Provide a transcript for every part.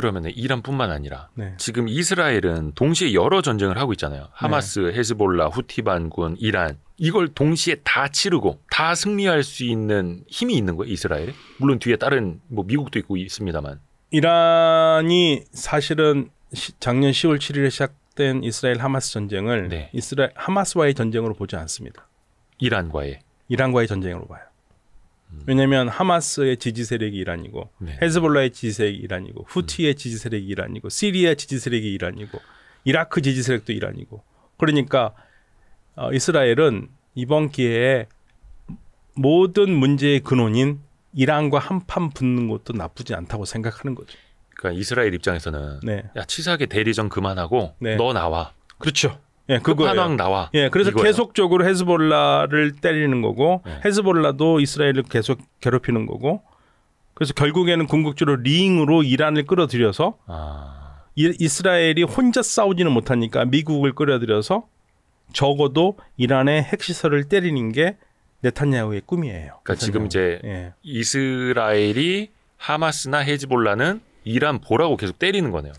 그러면 이란뿐만 아니라 네. 지금 이스라엘은 동시에 여러 전쟁을 하고 있잖아요. 네. 하마스, 헤즈볼라, 후티 반군, 이란 이걸 동시에 다 치르고 다 승리할 수 있는 힘이 있는 거예요, 이스라엘에? 물론 뒤에 다른 뭐 미국도 있고 있습니다만. 이란이 사실은 작년 10월 7일에 시작된 이스라엘 하마스 전쟁을 네. 이스라엘 하마스와의 전쟁으로 보지 않습니다. 이란과의 이란과의 전쟁으로 봐요. 왜냐하면 하마스의 지지 세력이 이란이고 네. 헤즈볼라의 지지 세력이 이란이고 후티의 음. 지지 세력이 이란이고 시리아 지지 세력이 이란이고 이라크 지지 세력도 이란이고 그러니까 어, 이스라엘은 이번 기회에 모든 문제의 근원인 이란과 한판 붙는 것도 나쁘지 않다고 생각하는 거죠. 그러니까 이스라엘 입장에서는 네. 야 치사하게 대리전 그만하고 네. 너 나와. 그렇죠. 예, 그 그거예요. 한왕 나와. 예, 그래서 이거예요. 계속적으로 헤즈볼라를 때리는 거고 예. 헤즈볼라도 이스라엘을 계속 괴롭히는 거고 그래서 결국에는 궁극적으로 링으로 이란을 끌어들여서 아. 이, 스라엘이 혼자 싸우지는 못하니까 미국을 끌어들여서 적어도 이란의 핵시설을 때리는 게네타냐후의 꿈이에요. 그러니까 지금 이제 예. 이스라엘이 하마스나 헤즈볼라는 이란 보라고 계속 때리는 거네요.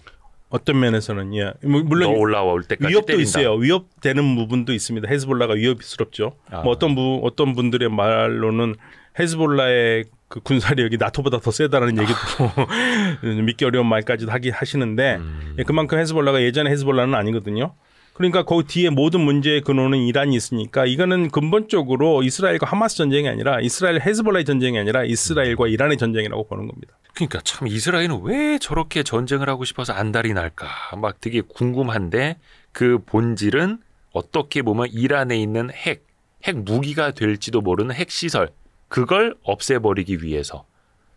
어떤 면에서는 예 뭐, 물론 올라올 때까지 위협도 때린다. 있어요 위협되는 부분도 있습니다 헤즈볼라가 위협스럽죠 아. 뭐 어떤 부, 어떤 분들의 말로는 헤즈볼라의 그 군사력이 나토보다 더 세다라는 얘기도 믿기 어려운 말까지 도하긴 하시는데 음. 예, 그만큼 헤즈볼라가 예전에 헤즈볼라는 아니거든요 그러니까 그 뒤에 모든 문제의 근원은 이란이 있으니까 이거는 근본적으로 이스라엘과 하마스 전쟁이 아니라 이스라엘 헤즈볼라의 전쟁이 아니라 이스라엘과 이란의 전쟁이라고 보는 겁니다. 그러니까 참 이스라엘은 왜 저렇게 전쟁을 하고 싶어서 안달이 날까 막 되게 궁금한데 그 본질은 어떻게 보면 이란에 있는 핵, 핵 무기가 될지도 모르는 핵 시설 그걸 없애버리기 위해서.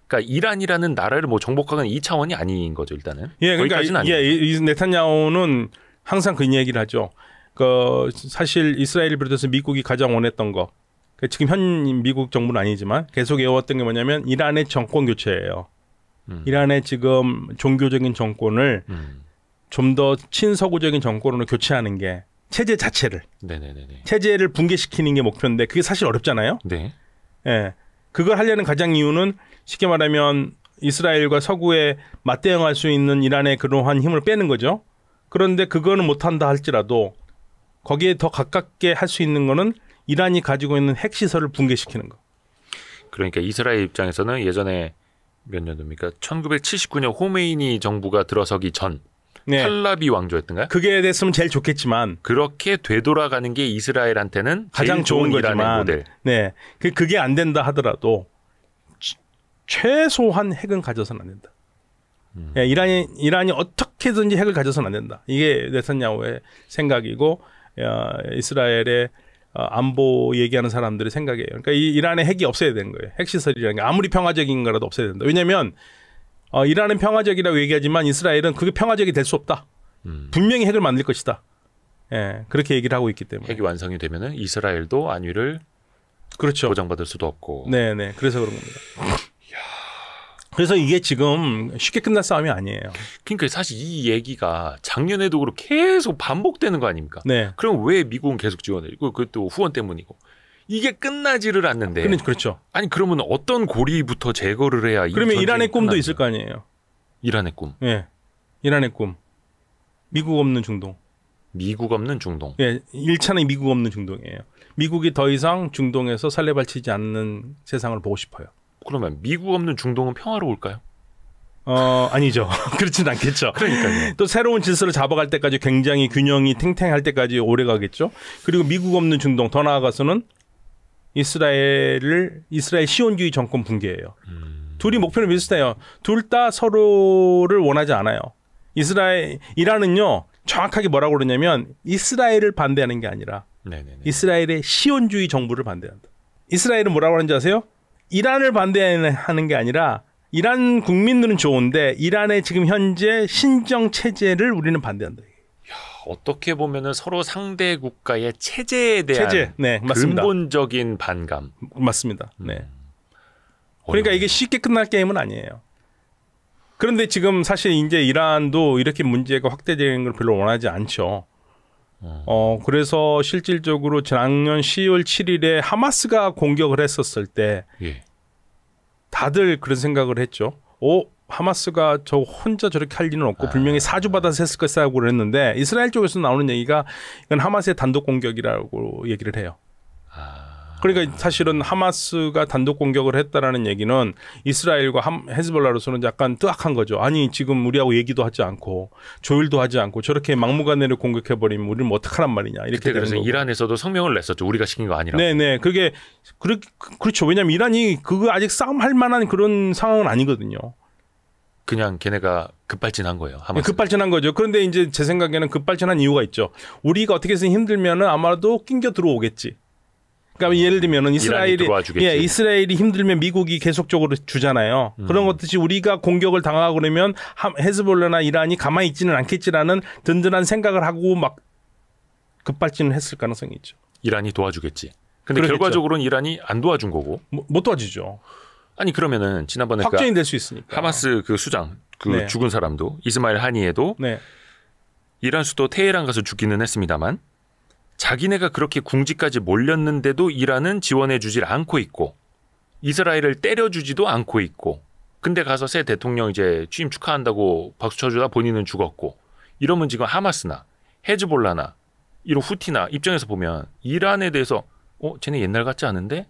그러니까 이란이라는 나라를 뭐 정복하는 이 차원이 아닌 거죠 일단은. 예, 그러니까 예, 이, 이 네타냐오는 항상 그 얘기를 하죠. 그 사실 이스라엘 을 비롯해서 미국이 가장 원했던 거. 그 지금 현 미국 정부는 아니지만 계속 외웠던게 뭐냐면 이란의 정권 교체예요. 음. 이란의 지금 종교적인 정권을 음. 좀더 친서구적인 정권으로 교체하는 게 체제 자체를 네네네네. 체제를 붕괴시키는 게 목표인데 그게 사실 어렵잖아요. 네. 예. 그걸 하려는 가장 이유는 쉽게 말하면 이스라엘과 서구에 맞대응할 수 있는 이란의 그러한 힘을 빼는 거죠. 그런데 그거는 못한다 할지라도 거기에 더 가깝게 할 수 있는 거는 이란이 가지고 있는 핵시설을 붕괴시키는 거. 그러니까 이스라엘 입장에서는 예전에 몇 년도입니까? 1979년 호메이니 정부가 들어서기 전 네. 탈라비 왕조였던가요? 그게 됐으면 제일 좋겠지만 그렇게 되돌아가는 게 이스라엘한테는 가장 좋은 거지만 모델. 네, 그 그게 안 된다 하더라도 최소한 핵은 가져선 안 된다. 음. 네, 이란이 이란이 어떻게든지 핵을 가져선 안 된다. 이게 네타냐후의 생각이고 야, 어, 이스라엘의 어, 안보 얘기하는 사람들의 생각이에요. 그러니까 이 이란의 핵이 없어야 되는 거예요. 핵시설이라는 게 아무리 평화적인 거라도 없어야 된다. 왜냐하면 어, 이란은 평화적이라고 얘기하지만 이스라엘은 그게 평화적이 될 수 없다. 음. 분명히 핵을 만들 것이다. 예, 그렇게 얘기를 하고 있기 때문에 핵이 완성이 되면 이스라엘도 안위를 그렇죠. 보장받을 수도 없고. 네, 네. 그래서 그런 겁니다. 그래서 이게 지금 쉽게 끝날 싸움이 아니에요. 그러니까 사실 이 얘기가 작년에도 그렇고 계속 반복되는 거 아닙니까? 네. 그럼 왜 미국은 계속 지원해? 이거 그것도 후원 때문이고. 이게 끝나지를 않는데. 그러, 그렇죠. 아니 그러면 어떤 고리부터 제거를 해야 그러면 이란의 꿈도 끝나죠. 있을 거 아니에요. 이란의 꿈. 예. 이란의 꿈. 미국 없는 중동. 미국 없는 중동. 예. 1차는 미국 없는 중동이에요. 미국이 더 이상 중동에서 살레발치지 않는 세상을 보고 싶어요. 그러면 미국 없는 중동은 평화로울까요? 어, 아니죠. 그렇진 않겠죠. 그러니까요. 또 새로운 질서를 잡아갈 때까지 굉장히 균형이 탱탱할 때까지 오래 가겠죠. 그리고 미국 없는 중동, 더 나아가서는 이스라엘을, 이스라엘 시온주의 정권 붕괴예요. 음. 둘이 목표는 비슷해요. 둘 다 서로를 원하지 않아요. 이스라엘, 이란은요, 정확하게 뭐라고 그러냐면 이스라엘을 반대하는 게 아니라 네네네. 이스라엘의 시온주의 정부를 반대한다. 이스라엘은 뭐라고 하는지 아세요? 이란을 반대하는 게 아니라 이란 국민들은 좋은데 이란의 지금 현재 신정 체제를 우리는 반대한다. 야, 어떻게 보면은 서로 상대 국가의 체제에 대한 체제. 네, 맞습니다. 근본적인 반감. 맞습니다. 음. 네. 그러니까 이게 쉽게 끝날 게임은 아니에요. 그런데 지금 사실 이제 이란도 이렇게 문제가 확대되는 걸 별로 원하지 않죠. 어, 그래서 실질적으로 지 작년 10월 7일에 하마스가 공격을 했었을 때 예. 다들 그런 생각을 했죠. 오, 어, 하마스가 저 혼자 저렇게 할 일은 없고 아, 분명히 사주받아서 했을 것이라고 그랬는데 이스라엘 쪽에서 나오는 얘기가 이건 하마스의 단독 공격이라고 얘기를 해요. 아. 그러니까 사실은 하마스가 단독 공격을 했다라는 얘기는 이스라엘과 헤즈볼라로서는 약간 뜨악한 거죠. 아니 지금 우리하고 얘기도 하지 않고 조율도 하지 않고 저렇게 막무가내로 공격해 버리면 우리는 뭐 어떡하란 말이냐 이렇게 그래서 거고. 이란에서도 성명을 냈었죠. 우리가 시킨 거 아니라. 네네 그게 그렇 그렇죠. 왜냐하면 이란이 그거 아직 싸움할 만한 그런 상황은 아니거든요. 그냥 걔네가 급발진한 거예요. 예, 하마스. 급발진한 거죠. 그런데 이제 제 생각에는 급발진한 이유가 있죠. 우리가 어떻게 해 힘들면은 아마도 낑겨 들어오겠지. 그러니까 예를 들면 이스라엘이 예, 이스라엘이 힘들면 미국이 계속적으로 주잖아요. 음. 그런 것듯이 우리가 공격을 당하고 그러면 헤즈볼라나 이란이 가만히 있지는 않겠지라는 든든한 생각을 하고 막 급발진을 했을 가능성이 있죠. 이란이 도와주겠지. 근데 결과적으로는 이란이 안 도와준 거고 뭐, 못 도와주죠. 아니 그러면은 지난번에 그러니까 확정이 될 수 있으니까 하마스 그 수장 그 네. 죽은 사람도 이스마일 하니에도 네. 이란 수도 테헤란 가서 죽기는 했습니다만 자기네가 그렇게 궁지까지 몰렸는데도 이란은 지원해 주질 않고 있고 이스라엘을 때려주지도 않고 있고 근데 가서 새 대통령 이제 취임 축하한다고 박수 쳐주다 본인은 죽었고 이러면 지금 하마스나 헤즈볼라나 이런 후티나 입장에서 보면 이란에 대해서 어 쟤네 옛날 같지 않은데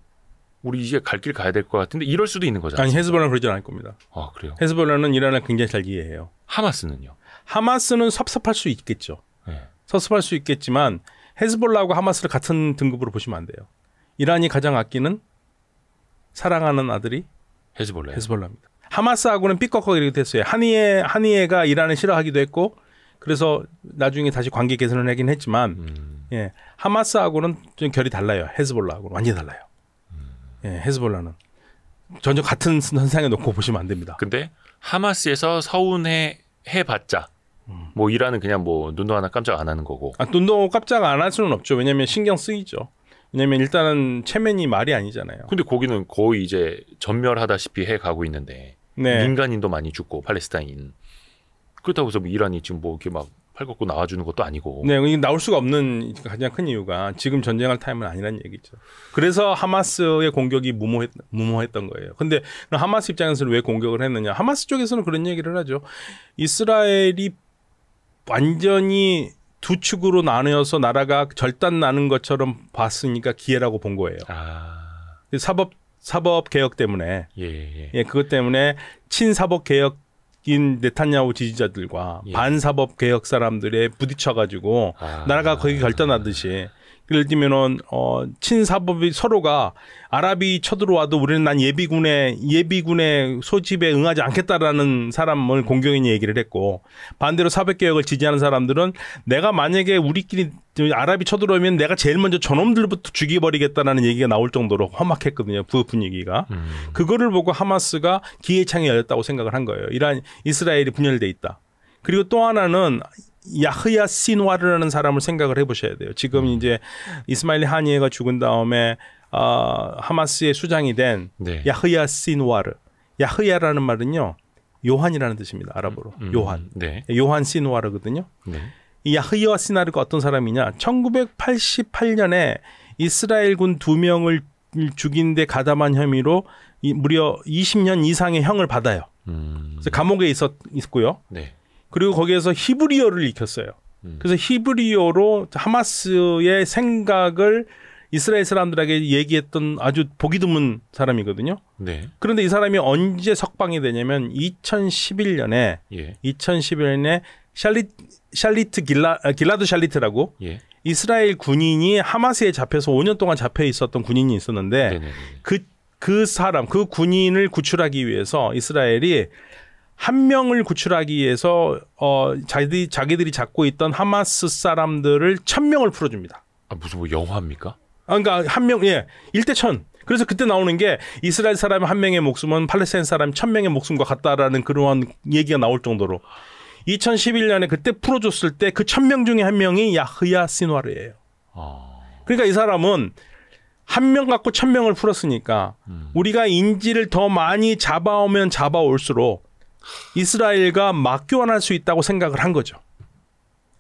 우리 이제 갈 길 가야 될 것 같은데 이럴 수도 있는 거잖아요. 아니 헤즈볼라는 그러지 않을 겁니다. 아 그래요? 헤즈볼라는 이란을 굉장히 잘 이해해요. 하마스는요? 하마스는 섭섭할 수 있겠죠. 네. 섭섭할 수 있겠지만 헤즈볼라하고 하마스를 같은 등급으로 보시면 안 돼요. 이란이 가장 아끼는 사랑하는 아들이 헤즈볼라 헤즈볼라입니다. 하마스하고는 삐걱하게 이렇게 됐어요. 하니에 한의회가 이란을 싫어하기도 했고 그래서 나중에 다시 관계 개선을 하긴 했지만 음. 예. 하마스하고는 좀 결이 달라요. 헤즈볼라하고는 완전히 달라요. 음. 예, 헤즈볼라는 전혀 같은 선상에 놓고 보시면 안 됩니다. 근데 하마스에서 서운해 해봤자 뭐 일하는 그냥 뭐 눈도 하나 깜짝 안 하는 거고. 아, 눈도 깜짝 안 할 수는 없죠. 왜냐면 신경 쓰이죠. 왜냐면 일단은 체면이 말이 아니잖아요. 근데 거기는 거의 이제 전멸하다시피 해 가고 있는데 네. 민간인도 많이 죽고 팔레스타인 그렇다고 해서 뭐 이란이 지금 뭐 이렇게 막 팔걷고 나와주는 것도 아니고. 네, 나올 수가 없는 가장 큰 이유가 지금 전쟁할 타임은 아니라는 얘기죠. 그래서 하마스의 공격이 무모했, 무모했던 거예요. 근데 그 하마스 입장에서는 왜 공격을 했느냐? 하마스 쪽에서는 그런 얘기를 하죠. 이스라엘이 완전히 두 축으로 나누어서 나라가 절단 나는 것처럼 봤으니까 기회라고 본 거예요. 아. 사법 사법 개혁 때문에 예, 예. 예 그것 때문에 친사법 개혁 인 네타냐후 지지자들과 예. 반사법 개혁 사람들의 부딪혀 가지고 아. 나라가 거기 결단하듯이 예를 들면은 어 친사법이 서로가 아랍이 쳐들어와도 우리는 난 예비군의 예비군의 소집에 응하지 않겠다라는 사람을 공격인 얘기를 했고 반대로 사백 개혁을 지지하는 사람들은 내가 만약에 우리끼리 아랍이 쳐들어오면 내가 제일 먼저 저놈들부터 죽여버리겠다라는 얘기가 나올 정도로 험악했거든요. 그 분위기가. 음. 그거를 보고 하마스가 기회창이 열렸다고 생각을 한 거예요. 이란 이스라엘이 분열돼 있다. 그리고 또 하나는 야흐야 시누아르라는 사람을 생각을 해보셔야 돼요. 지금 음. 이제 이스마일 하니에가 죽은 다음에 어, 하마스의 수장이 된 네. 야흐야 시누아르. 야흐야라는 말은요 요한이라는 뜻입니다. 아랍어로 음, 음 요한. 네. 요한 시누아르거든요. 네. 이 야흐야 시누아르가 어떤 사람이냐? 1988년에 이스라엘군 두 명을 죽인 데 가담한 혐의로 이, 무려 20년 이상의 형을 받아요. 음. 그래서 감옥에 있었 있고요. 네. 그리고 거기에서 히브리어를 익혔어요. 음. 그래서 히브리어로 하마스의 생각을 이스라엘 사람들에게 얘기했던 아주 보기 드문 사람이거든요. 네. 그런데 이 사람이 언제 석방이 되냐면 2011년에 예. 2011년에 샬리 샬리트 길라 아, 길라드 샬리트라고 예. 이스라엘 군인이 하마스에 잡혀서 5년 동안 잡혀 있었던 군인이 있었는데 그그 그 사람 그 군인을 구출하기 위해서 이스라엘이 한 명을 구출하기 위해서 어 자기들이 자기들이 잡고 있던 하마스 사람들을 천 명을 풀어줍니다. 아 무슨 뭐 영화입니까? 아, 그러니까 한 명 예. 일대 천. 그래서 그때 나오는 게 이스라엘 사람 한 명의 목숨은 팔레스타인 사람 천 명의 목숨과 같다라는 그러한 얘기가 나올 정도로 2011년에 그때 풀어줬을 때 그 천 명 중에 한 명이 야흐야 시누아르예요. 아... 그러니까 이 사람은 한 명 갖고 천 명을 풀었으니까 음... 우리가 인지를 더 많이 잡아오면 잡아올수록 이스라엘과 맞교환할 수 있다고 생각을 한 거죠.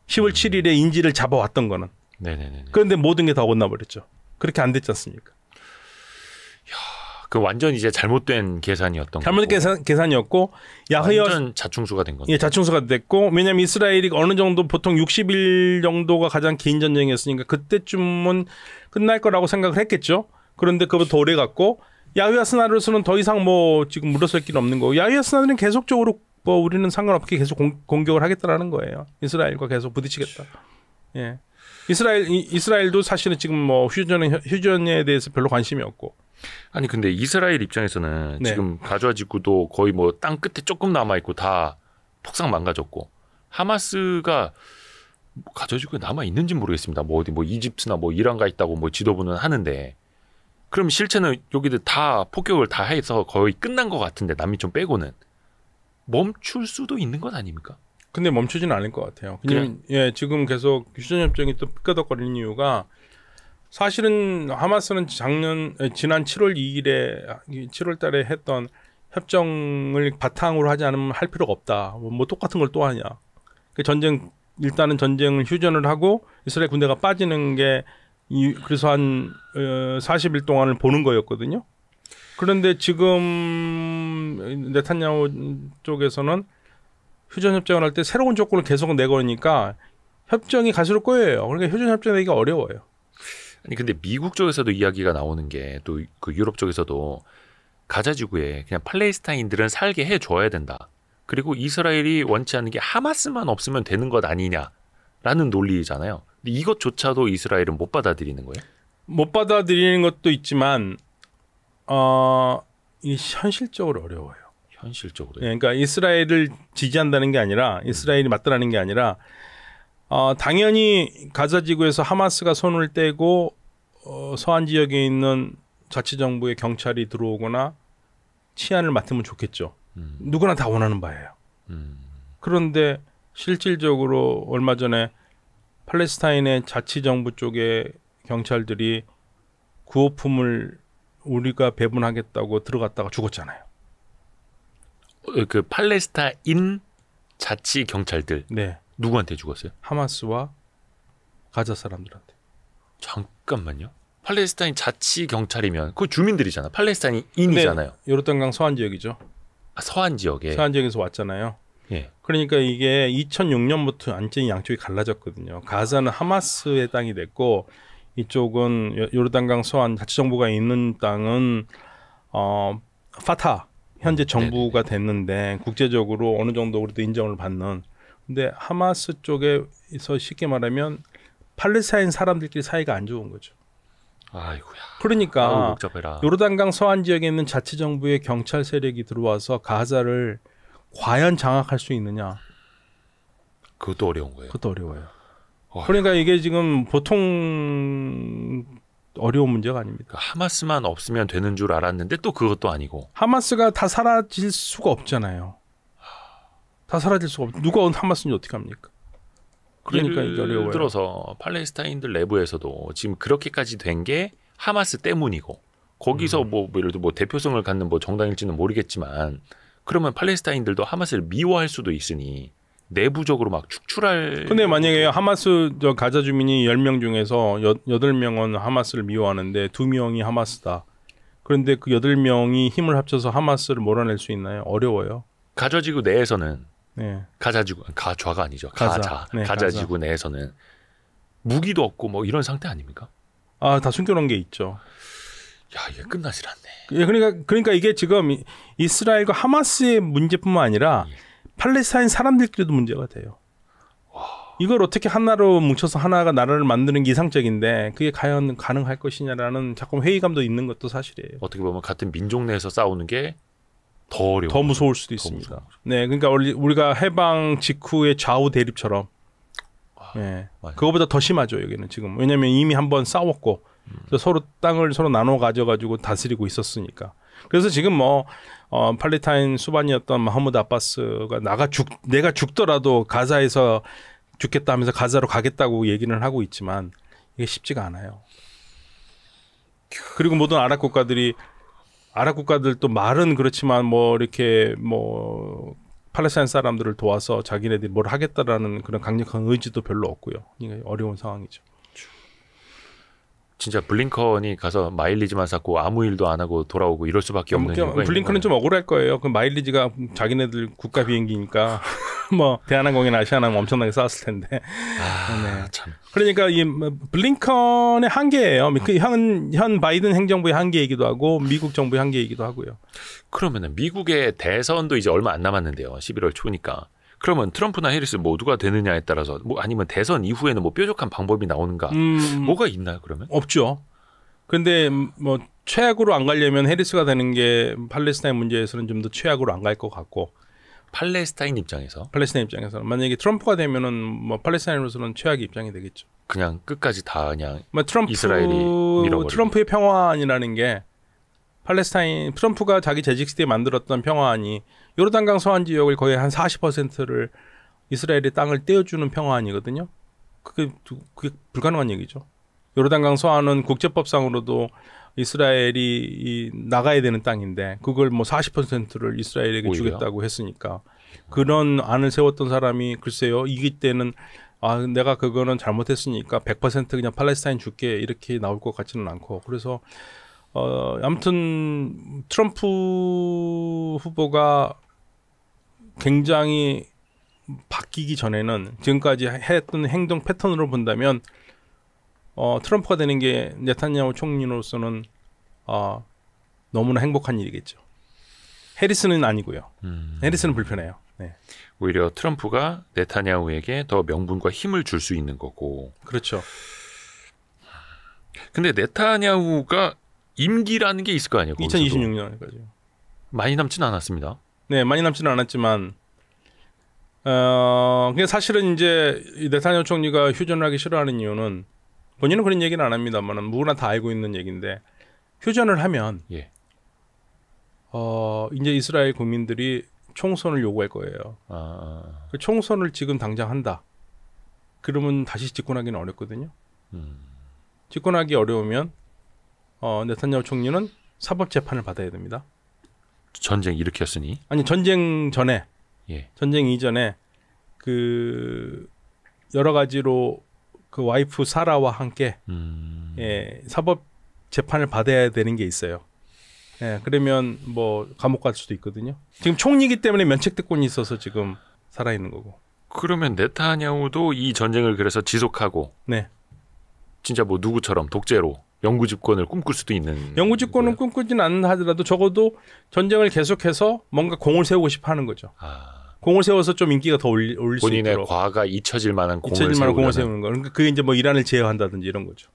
10월 음. 7일에 인지를 잡아왔던 거는. 네네네. 그런데 모든 게다어나 버렸죠. 그렇게 안 됐지 않습니까? 이야, 그 완전 이제 잘못된 계산이었던 잘못된 계산, 계산이었고 야훼어 완전 자충수가 된 건데. 예, 자충수가 됐고 왜냐면 이스라엘이 어느 정도 보통 60일 정도가 가장 긴 전쟁이었으니까 그때쯤은 끝날 거라고 생각을 했겠죠. 그런데 그보다 오래 갔고 야외아스날로서는더 이상 뭐 지금 물러설 길 없는 거고 야외아스날은 계속적으로 뭐 우리는 상관없게 계속 공, 격을 하겠다라는 거예요. 이스라엘과 계속 부딪히겠다. 예. 이스라엘 이, 스라엘도 사실은 지금 뭐 휴전에 휴전에 대해서 별로 관심이 없고 아니 근데 이스라엘 입장에서는 네. 지금 가자 지구도 거의 뭐 땅 끝에 조금 남아 있고 다 폭삭 망가졌고 하마스가 가자 지구에 남아 있는지 모르겠습니다. 뭐 어디 뭐 이집트나 뭐 이란 가 있다고 뭐 지도부는 하는데 그럼 실체는 여기들 다 폭격을 다 해서 거의 끝난 것 같은데 남이좀 빼고는 멈출 수도 있는 것 아닙니까? 근데 멈추지는 않을 것 같아요. 그냥 예 지금 계속 휴전협정이 또 끄덕거리는 이유가 사실은 하마스는 작년 지난 7월 2일에 7월달에 했던 협정을 바탕으로 하지 않으면 할 필요가 없다. 뭐, 뭐 똑같은 걸 또 하냐. 그 전쟁 일단은 전쟁을 휴전을 하고 이스라엘 군대가 빠지는 게 이, 그래서 한 어, 40일 동안을 보는 거였거든요. 그런데 지금 네타냐오 쪽에서는 휴전 협정을 할 때 새로운 조건을 계속 내거니까 협정이 갈수록 꼬여요. 그러니까 휴전 협정 내기가 어려워요. 아니 근데 미국 쪽에서도 이야기가 나오는 게 또 그 유럽 쪽에서도 가자 지구에 그냥 팔레스타인들은 살게 해 줘야 된다. 그리고 이스라엘이 원치 않는 게 하마스만 없으면 되는 것 아니냐라는 논리잖아요. 이것조차도 이스라엘은 못 받아들이는 거예요? 못 받아들이는 것도 있지만 어, 이 현실적으로 어려워요. 현실적으로. 네, 예, 그러니까 이스라엘을 지지한다는 게 아니라 이스라엘이 음. 맞다라는 게 아니라 어, 당연히 가자지구에서 하마스가 손을 떼고 어, 서한 지역에 있는 자치정부의 경찰이 들어오거나 치안을 맡으면 좋겠죠. 음. 누구나 다 원하는 바예요. 음. 그런데 실질적으로 얼마 전에 팔레스타인의 자치 정부 쪽의 경찰들이 구호품을 우리가 배분하겠다고 들어갔다가 죽었잖아요. 어, 그 팔레스타인 자치 경찰들. 네. 누구한테 죽었어요? 하마스와 가자 사람들한테. 잠깐만요. 팔레스타인 자치 경찰이면 그 주민들이잖아. 팔레스타인인이잖아요. 네, 요르단강 서안 지역이죠. 아, 서안 지역에. 서안 지역에서 왔잖아요. 예. 그러니까 이게 2006년부터 완전히 양쪽이 갈라졌거든요. 가사는 하마스의 땅이 됐고 이쪽은 요르단강 서안 자치 정부가 있는 땅은 어 파타 현재 음, 정부가 됐는데 국제적으로 어느 정도 우리도 인정을 받는 근데 하마스 쪽에서 쉽게 말하면 팔레스타인 사람들끼리 사이가 안 좋은 거죠. 아이고야. 그러니까 아이고, 요르단강 서안 지역에 있는 자치 정부의 경찰 세력이 들어와서 가사를 과연 장악할 수 있느냐. 그것도 어려운 거예요. 그것도 어려워요. 어 그러니까 이게 지금 보통 어려운 문제가 아닙니다. 까 그러니까 하마스만 없으면 되는 줄 알았는데 또 그것도 아니고. 하마스가 다 사라질 수가 없잖아요. 다 사라질 수가 없. 누가 하마스인지 어떻게 합니까? 그러니까 예를 어려워요. 들어서 팔레스타인들 내부에서도 지금 그렇게까지 된 게 하마스 때문이고 거기서 음. 뭐 예를 들어 뭐 대표성을 갖는 뭐 정당일지는 모르겠지만 그러면 팔레스타인들도 하마스를 미워할 수도 있으니 내부적으로 막 축출할 근데 만약에 하마스 저 가자 주민이 열 명 중에서 여, 8명은 하마스를 미워하는데 두명이 하마스다. 그런데 그 여덟 명이 힘을 합쳐서 하마스를 몰아낼 수 있나요? 어려워요. 가자 지구 내에서는 네. 가자 지구 가좌가 아니죠. 가자. 가자, 네, 가자 지구 내에서는 무기도 없고 뭐 이런 상태 아닙니까? 아, 다 숨겨놓은 게 있죠. 야, 이게 끝나질 않네. 예, 그러니까 그러니까 이게 지금 이스라엘과 하마스의 문제뿐만 아니라 예. 팔레스타인 사람들끼리도 문제가 돼요. 이걸 어떻게 하나로 뭉쳐서 하나가 나라를 만드는 게 이상적인데 그게 과연 가능할 것이냐라는 자꾸 회의감도 있는 것도 사실이에요. 어떻게 보면 같은 민족 내에서 싸우는 게 더 어려워. 더 무서울 수도 더 있습니다. 무서워. 네, 그러니까 우리가 해방 직후의 좌우 대립처럼 아, 예. 네. 그거보다 더 심하죠 여기는 지금 왜냐하면 이미 한번 싸웠고 서로 땅을 서로 나눠 가져가지고 다스리고 있었으니까. 그래서 지금 뭐 어, 팔레타인 수반이었던 마하무드 아빠스가 나가 죽 내가 죽더라도 가자에서 죽겠다 하면서 가자로 가겠다고 얘기는 하고 있지만 이게 쉽지가 않아요. 그리고 모든 아랍 국가들이 아랍 국가들도 말은 그렇지만 뭐 이렇게 뭐 팔레스타인 사람들을 도와서 자기네들이 뭘 하겠다라는 그런 강력한 의지도 별로 없고요. 그러니까 어려운 상황이죠. 진짜 블링컨이 가서 마일리지만 쌓고 아무 일도 안 하고 돌아오고 이럴 수밖에 없는 거예요. 블링컨은 좀 억울할 거예요. 그 마일리지가 자기네들 국가 비행기니까 뭐 대한항공이나 아시아나항 엄청나게 쌓았을 텐데. 아, 네. 참. 그러니까 이 뭐 블링컨의 한계예요. 현현 그 어. 현 바이든 행정부의 한계이기도 하고 미국 정부의 한계이기도 하고요. 그러면은 미국의 대선도 이제 얼마 안 남았는데요. 11월 초니까 그러면 트럼프나 해리스 모두가 되느냐에 따라서 뭐 아니면 대선 이후에는 뭐 뾰족한 방법이 나오는가 음, 음. 뭐가 있나요 그러면 없죠. 근데 뭐 최악으로 안 가려면 해리스가 되는 게 팔레스타인 문제에서는 좀 더 최악으로 안 갈 것 같고 팔레스타인 입장에서 팔레스타인 입장에서 만약에 트럼프가 되면은 뭐 팔레스타인으로서는 최악의 입장이 되겠죠. 그냥 끝까지 다 그냥 뭐 트럼프, 이스라엘이 밀어버리고. 트럼프의 평화안이라는 게 팔레스타인 트럼프가 자기 재직 시대에 만들었던 평화안이 요르단강 서안 지역을 거의 한 40%를 이스라엘의 땅을 떼어주는 평화안이거든요. 그게 그게 불가능한 얘기죠. 요르단강 서안은 국제법상으로도 이스라엘이 나가야 되는 땅인데 그걸 뭐 40%를 이스라엘에게 오히려? 주겠다고 했으니까 그런 안을 세웠던 사람이 글쎄요 이기 때는 아 내가 그거는 잘못했으니까 100% 그냥 팔레스타인 줄게 이렇게 나올 것 같지는 않고 그래서 어 아무튼 트럼프 후보가 굉장히 바뀌기 전에는 지금까지 했던 행동 패턴으로 본다면 어, 트럼프가 되는 게 네타냐후 총리로서는 어, 너무나 행복한 일이겠죠. 해리스는 아니고요. 음. 해리스는 불편해요. 네. 오히려 트럼프가 네타냐후에게 더 명분과 힘을 줄 수 있는 거고. 그렇죠. 근데 네타냐후가 임기라는 게 있을 거 아니에요? 2026년까지 많이 남진 않았습니다. 네, 많이 남지는 않았지만 어, 근데 사실은 이제 네타냐 총리가 휴전을 하기 싫어하는 이유는 본인은 그런 얘기는 안 합니다만은 누구나 다 알고 있는 얘기인데 휴전을 하면 예. 어, 이제 이스라엘 국민들이 총선을 요구할 거예요. 아. 아. 그 총선을 지금 당장 한다. 그러면 다시 집권하기는 어렵거든요. 음. 집권하기 어려우면 어, 네타냐후 총리는 사법 재판을 받아야 됩니다. 전쟁 일으켰으니. 아니 전쟁 전에 예. 전쟁 이전에 그 여러 가지로 그 와이프 사라와 함께 음... 예, 사법 재판을 받아야 되는 게 있어요. 예, 그러면 뭐 감옥 갈 수도 있거든요. 지금 총리기 때문에 면책특권이 있어서 지금 살아 있는 거고. 그러면 네타냐후도 이 전쟁을 그래서 지속하고 네. 진짜 뭐 누구처럼 독재로 영구 집권을 꿈꿀 수도 있는. 영구 집권은 꿈꾸진 않는 하더라도 적어도 전쟁을 계속해서 뭔가 공을 세우고 싶어 하는 거죠. 아. 공을 세워서 좀 인기가 더 올릴 본인의 수 본인의 과가 잊혀질 만한 공을, 잊혀질 만한 공을 세우는 거. 그러니까 그게 이제 뭐 이란을 제어한다든지 이런 거죠.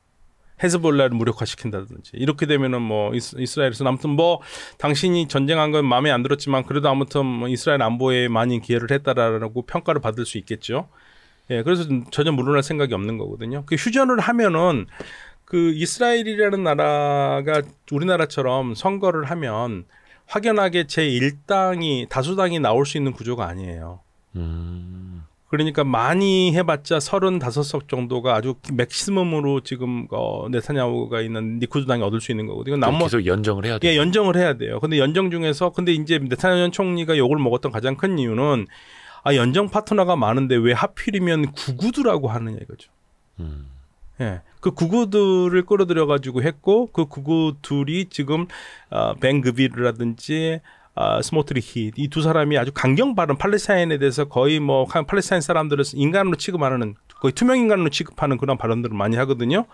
헤즈볼라를 무력화시킨다든지 이렇게 되면은 뭐 이스라엘에서 아무튼 뭐 당신이 전쟁한 건 마음에 안 들었지만 그래도 아무튼 뭐 이스라엘 안보에 많이 기여를 했다라고 평가를 받을 수 있겠죠. 예, 그래서 전혀 물러날 생각이 없는 거거든요. 그 휴전을 하면은 그 이스라엘이라는 나라가 우리나라처럼 선거를 하면 확연하게 제일당이 다수당이 나올 수 있는 구조가 아니에요. 음. 그러니까 많이 해봤자 35석 정도가 아주 맥시멈으로 지금 어, 네타냐후가 있는 니쿠드당이 얻을 수 있는 거거든요. 남무 계속 연정을 해야 돼요. 예, 연정을 해야 돼요. 근데 연정 중에서 근데 이제 네타냐후 총리가 욕을 먹었던 가장 큰 이유는 아 연정 파트너가 많은데 왜 하필이면 구구두라고 하느냐 이거죠. 음. 예. 그 구구들을 끌어들여 가지고 했고 그 구구들이 지금 어, 뱅그빌이라든지 아, 어, 스모트리히 이 두 사람이 아주 강경 발언 팔레스타인에 대해서 거의 뭐 팔레스타인 사람들을 인간으로 취급하는 거의 투명 인간으로 취급하는 그런 발언들을 많이 하거든요.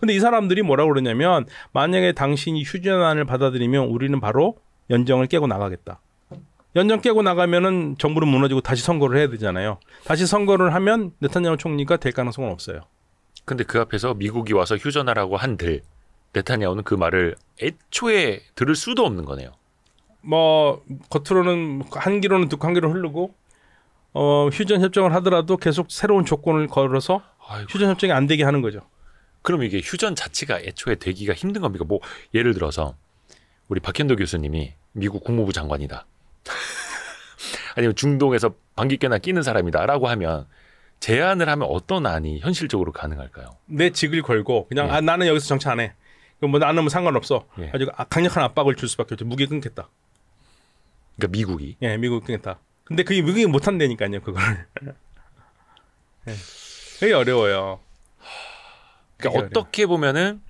근데 이 사람들이 뭐라고 그러냐면 만약에 당신이 휴전안을 받아들이면 우리는 바로 연정을 깨고 나가겠다. 연정 깨고 나가면은 정부는 무너지고 다시 선거를 해야 되잖아요. 다시 선거를 하면 네타냐후 총리가 될 가능성은 없어요. 근데 그 앞에서 미국이 와서 휴전하라고 한들 네타냐오는 그 말을 애초에 들을 수도 없는 거네요. 뭐 겉으로는 한 귀로는 듣고 한 귀로 흐르고 어, 휴전 협정을 하더라도 계속 새로운 조건을 걸어서 아이고. 휴전 협정이 안 되게 하는 거죠. 그럼 이게 휴전 자체가 애초에 되기가 힘든 겁니까? 뭐 예를 들어서 우리 박현도 교수님이 미국 국무부 장관이다. 아니면 중동에서 방귀 껴나 끼는 사람이다라고 하면 제안을 하면 어떤 안이 현실적으로 가능할까요? 내 직을 걸고 그냥 예. 아, 나는 여기서 정치 안 해. 그럼 뭐 나는 뭐 상관없어. 예. 아주 아, 강력한 압박을 줄 수밖에 없죠. 무기 끊겠다. 그러니까 미국이. 예, 미국 끊겠다. 근데 그게 미국이 못 한다니까요, 그걸. 예. 되게 어려워요. 그러니까 어려워요. 보면은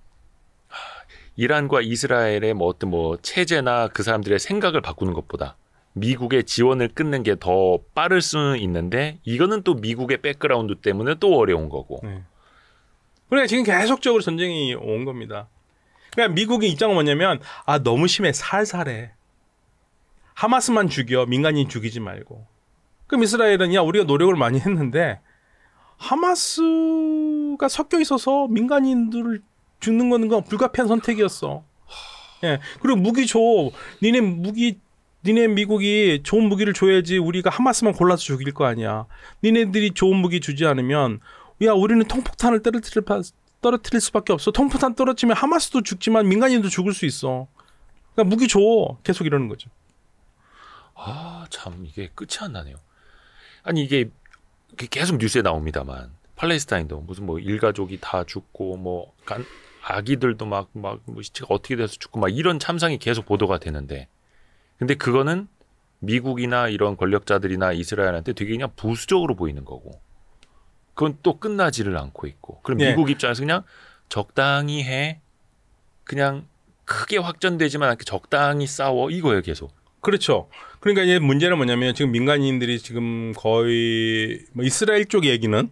이란과 이스라엘의 뭐 어떤 뭐 체제나 그 사람들의 생각을 바꾸는 것보다 미국의 지원을 끊는 게 더 빠를 수는 있는데 이거는 또 미국의 백그라운드 때문에 또 어려운 거고. 네. 그래 그러니까 지금 계속적으로 전쟁이 온 겁니다. 그러 그러니까 미국의 입장은 뭐냐면 아 너무 심해 살살해. 하마스만 죽여 민간인 죽이지 말고. 그럼 이스라엘은 야 우리가 노력을 많이 했는데 하마스가 섞여 있어서 민간인들을 죽는 건 불가피한 선택이었어. 예. 그리고 무기 줘. 니네 무기 니네 미국이 좋은 무기를 줘야지 우리가 하마스만 골라서 죽일 거 아니야. 니네들이 좋은 무기 주지 않으면 야 우리는 통폭탄을 떨어뜨릴, 떨어뜨릴 수밖에 없어. 통폭탄 떨어지면 하마스도 죽지만 민간인도 죽을 수 있어. 그러니까 무기 줘. 계속 이러는 거죠. 아 참 이게 끝이 안 나네요. 아니 이게 계속 뉴스에 나옵니다만 팔레스타인도 무슨 뭐 일가족이 다 죽고 뭐 간, 아기들도 막 막 뭐 시체가 어떻게 돼서 죽고 막 이런 참상이 계속 보도가 되는데 근데 그거는 미국이나 이런 권력자들이나 이스라엘한테 되게 그냥 부수적으로 보이는 거고 그건 또 끝나지를 않고 있고 그럼 네. 미국 입장에서 그냥 적당히 해 그냥 크게 확전되지만 않게 적당히 싸워 이거예요 계속 그렇죠. 그러니까 이제 문제는 뭐냐면 지금 민간인들이 지금 거의 뭐 이스라엘 쪽 얘기는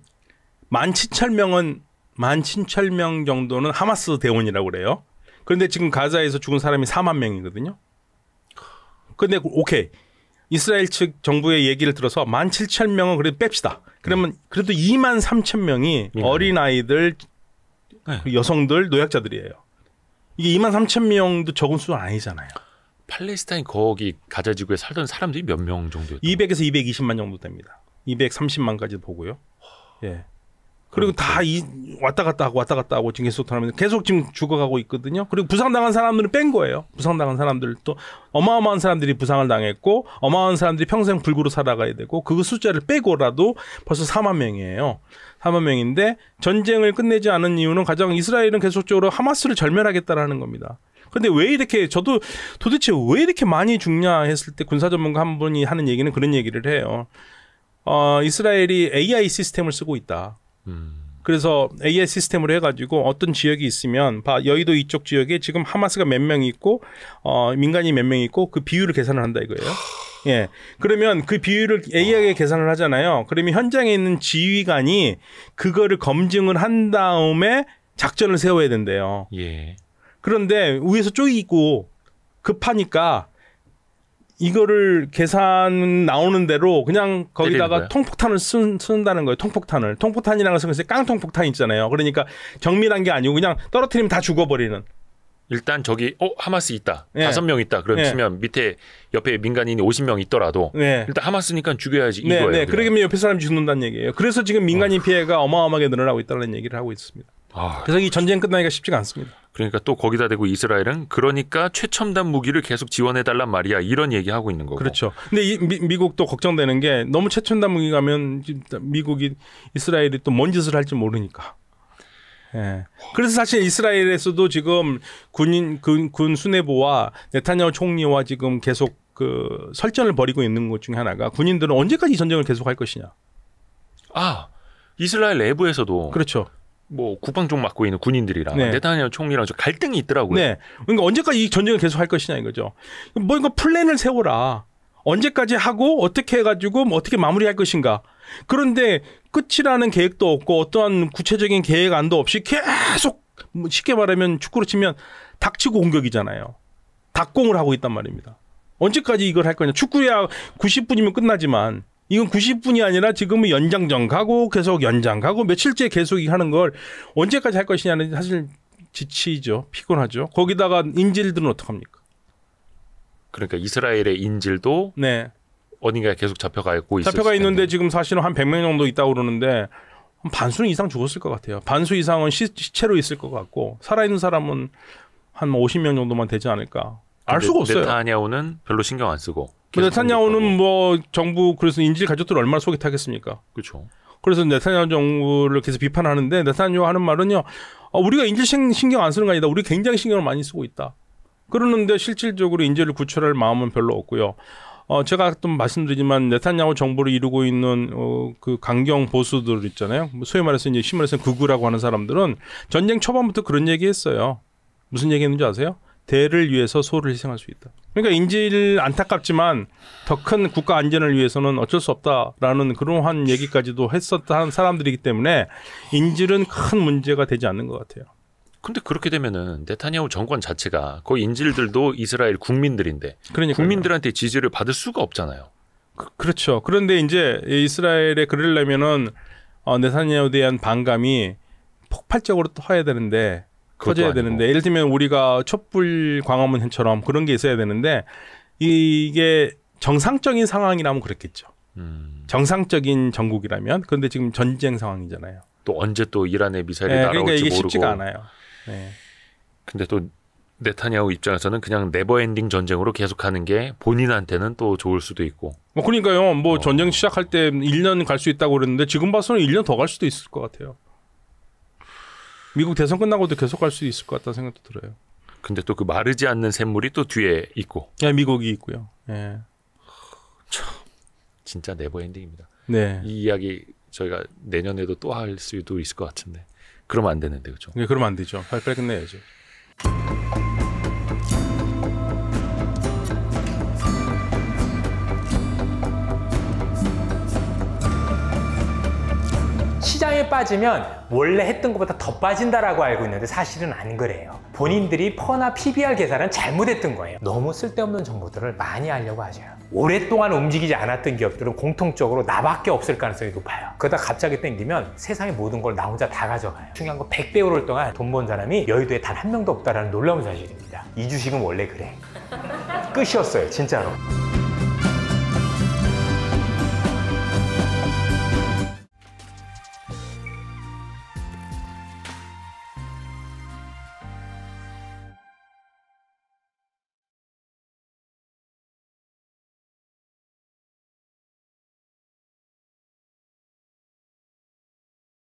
만 칠천 명은 만 칠천 명 정도는 하마스 대원이라고 그래요. 그런데 지금 가자에서 죽은 사람이 사만 명이거든요. 근데 오케이. 이스라엘 측 정부의 얘기를 들어서 만 칠천 명은 그래도 뺍시다. 그러면 네. 그래도 2만 삼천 명이 네. 어린 아이들, 네. 그 여성들, 노약자들이에요. 이게 2만 삼천 명도 적은 수는 아니잖아요. 팔레스타인 거기 가자지구에 살던 사람들이 몇 명 정도였죠? 200에서 220만 정도 됩니다. 230만까지 보고요. 예. 그리고 다이 그렇죠. 왔다 갔다 하고 왔다 갔다 하고 지금 계속 돌아면서 계속 지금 죽어가고 있거든요. 그리고 부상당한 사람들은 뺀 거예요. 부상당한 사람들 또 어마어마한 사람들이 부상을 당했고 어마어마한 사람들이 평생 불구로 살아가야 되고 그 숫자를 빼고라도 벌써 4만 명이에요. 4만 명인데 전쟁을 끝내지 않은 이유는 가장 이스라엘은 계속적으로 하마스를 절멸하겠다라는 겁니다. 근데 왜 이렇게 저도 도대체 왜 이렇게 많이 죽냐 했을 때 군사 전문가 한 분이 하는 얘기는 그런 얘기를 해요. 어, 이스라엘이 AI 시스템을 쓰고 있다. 음. 그래서 AI 시스템으로 해가지고 어떤 지역이 있으면 여의도 이쪽 지역에 지금 하마스가 몇 명 있고 어, 민간이 몇 명 있고 그 비율을 계산을 한다 이거예요. 예. 그러면 그 비율을 AI에 계산을 하잖아요. 그러면 현장에 있는 지휘관이 그거를 검증을 한 다음에 작전을 세워야 된대요. 예. 그런데 위에서 쪼이고 급하니까 이거를 계산 나오는 대로 그냥 거기다가 통폭탄을 쓴, 다는 거예요. 통폭탄을. 통폭탄이라는 것은 글쎄 깡통폭탄 있잖아요. 그러니까 정밀한 게 아니고 그냥 떨어뜨리면 다 죽어버리는. 일단 저기 어 하마스 있다 예. 다섯 예. 명 있다 그럼 예. 치 밑에 옆에 민간인이 오십 명 있더라도 예. 일단 하마스니까 죽여야지 네, 이거예요. 네, 그러면 옆에 사람이 죽는다는 얘기예요. 그래서 지금 민간인 어. 피해가 어마어마하게 늘어나고 있다는 얘기를 하고 있습니다. 아. 그래서 이 전쟁 끝나기가 쉽지가 않습니다. 그러니까 또 거기다 대고 이스라엘은 그러니까 최첨단 무기를 계속 지원해 달란 말이야 이런 얘기하고 있는 거고. 그렇죠. 근데 이, 미, 국도 걱정되는 게 너무 최첨단 무기 가면 미국이 이스라엘이 또 뭔 짓을 할지 모르니까. 예. 그래서 사실 이스라엘에서도 지금 군인 군, 군 수뇌부와 네타냐후 총리와 지금 계속 그 설전을 벌이고 있는 것 중에 하나가 군인들은 언제까지 이 전쟁을 계속할 것이냐. 아 이스라엘 내부에서도 그렇죠. 뭐 국방 쪽 맡고 있는 군인들이랑 네. 네타냐 총리랑 좀 갈등이 있더라고요. 네. 그러니까 언제까지 이 전쟁을 계속 할 것이냐 이거죠. 뭐 이거 플랜을 세워라. 언제까지 하고 어떻게 해가지고 뭐 어떻게 마무리할 것인가. 그런데 끝이라는 계획도 없고 어떠한 구체적인 계획안도 없이 계속 뭐 쉽게 말하면 축구로 치면 닥치고 공격이잖아요. 닭공을 하고 있단 말입니다. 언제까지 이걸 할 거냐. 축구야 90분이면 끝나지만 이건 90분이 아니라 지금은 연장전 가고 계속 연장 가고 며칠째 계속 하는 걸 언제까지 할 것이냐는 사실 지치죠. 피곤하죠. 거기다가 인질들은 어떡합니까? 그러니까 이스라엘의 인질도 네. 어딘가에 계속 잡혀가 있고 잡혀가 있는데 지금 사실은 한 100명 정도 있다고 그러는데 반수 는 이상 죽었을 것 같아요. 반수 이상은 시, 체로 있을 것 같고 살아있는 사람은 한 50명 정도만 되지 않을까. 알 수가 없어요. 네타냐오는 별로 신경 안 쓰고. 네타냐오는 뭐 정부 그래서 인질 가족들 얼마나 속이 타겠습니까? 그렇죠. 그래서 네타냐오 정부를 계속 비판하는데 네타냐오 하는 말은요. 어, 우리가 인질 신경 안 쓰는 거 아니다. 우리 굉장히 신경을 많이 쓰고 있다. 그러는데 실질적으로 인재를 구출할 마음은 별로 없고요. 어, 제가 좀 말씀드리지만 네타냐후 정부를 이루고 있는 어, 그 강경 보수들 있잖아요. 뭐 소위 말해서 이제 심말해서 극우라고 하는 사람들은 전쟁 초반부터 그런 얘기했어요. 무슨 얘기했는지 아세요? 대를 위해서 소를 희생할 수 있다. 그러니까 인질 안타깝지만 더 큰 국가 안전을 위해서는 어쩔 수 없다라는 그러한 얘기까지도 했었던 사람들이기 때문에 인질은 큰 문제가 되지 않는 것 같아요. 근데 그렇게 되면은 네타냐후 정권 자체가 그 인질들도 이스라엘 국민들인데 그러니까요. 국민들한테 지지를 받을 수가 없잖아요. 그, 렇죠 그런데 이제 이스라엘에 그러려면은 어, 네타냐후에 대한 반감이 폭발적으로 터야 되는데 커져야 되는데 예를 들면 우리가 촛불 광화문처럼 그런 게 있어야 되는데 이게 정상적인 상황이라면 그렇겠죠. 음. 정상적인 전국이라면 그런데 지금 전쟁 상황이잖아요. 또 언제 또 이란의 미사일이 네, 그러니까 날아올지 그러니까 이게 모르고. 쉽지가 않아요. 네. 근데 또 네타냐후 입장에서는 그냥 네버엔딩 전쟁으로 계속하는 게 본인한테는 또 좋을 수도 있고. 뭐 그러니까요. 뭐 어. 전쟁 시작할 때 1년 갈 수 있다고 그랬는데 지금 봐서는 1년 더 갈 수도 있을 것 같아요. 미국 대선 끝나고도 계속 갈 수 있을 것 같다는 생각도 들어요. 근데 또 그 마르지 않는 샘물이 또 뒤에 있고. 예, 미국이 있고요. 예. 참, 진짜 네버 엔딩입니다. 네. 이 이야기 저희가 내년에도 또 할 수도 있을 것 같은데. 그러면 안 되는데, 그죠? 네, 그러면 안 되죠. 빨리 끝내야죠. 시장에 빠지면 원래 했던 것보다 더 빠진다라고 알고 있는데 사실은 안 그래요. 본인들이 퍼나 PBR 계산은 잘못했던 거예요. 너무 쓸데없는 정보들을 많이 알려고 하죠. 오랫동안 움직이지 않았던 기업들은 공통적으로 나밖에 없을 가능성이 높아요. 그러다 갑자기 땡기면 세상의 모든 걸 나 혼자 다 가져가요. 중요한 건 100배 오를 동안 돈 번 사람이 여의도에 단 한 명도 없다는 놀라운 사실입니다. 이 주식은 원래 그래. 끝이었어요, 진짜로.